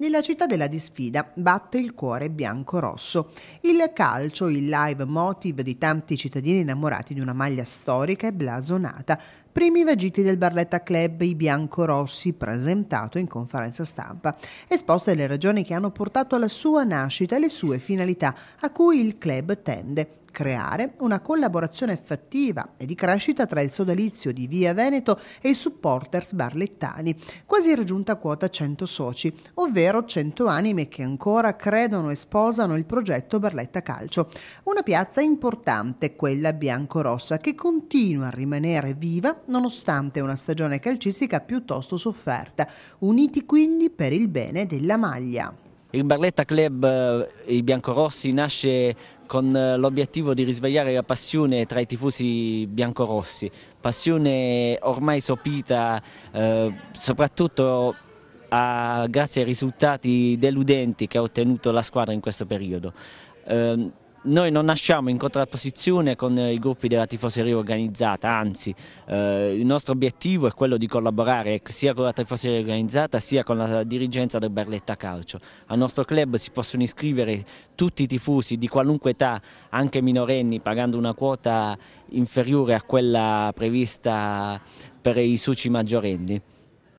Nella città della disfida batte il cuore bianco-rosso. Il calcio, il live motive di tanti cittadini innamorati di una maglia storica e blasonata. Primi vagiti del Barletta Club, i biancorossi, presentato in conferenza stampa. Esposte le ragioni che hanno portato alla sua nascita e le sue finalità, a cui il club tende creare una collaborazione effettiva e di crescita tra il sodalizio di Via Veneto e i supporters barlettani, quasi raggiunta quota 100 soci, ovvero 100 anime che ancora credono e sposano il progetto Barletta Calcio. Una piazza importante, quella biancorossa, che continua a rimanere viva nonostante una stagione calcistica piuttosto sofferta, uniti quindi per il bene della maglia. Il Barletta Club, eh, i biancorossi, nasce con eh, l'obiettivo di risvegliare la passione tra i tifosi biancorossi, passione ormai sopita eh, soprattutto a, grazie ai risultati deludenti che ha ottenuto la squadra in questo periodo. Eh, noi non nasciamo in contrapposizione con eh, i gruppi della tifoseria organizzata, anzi eh, il nostro obiettivo è quello di collaborare sia con la tifoseria organizzata sia con la dirigenza del Berletta Calcio. Al nostro club si possono iscrivere tutti i tifosi di qualunque età, anche minorenni, pagando una quota inferiore a quella prevista per i suci maggiorenni.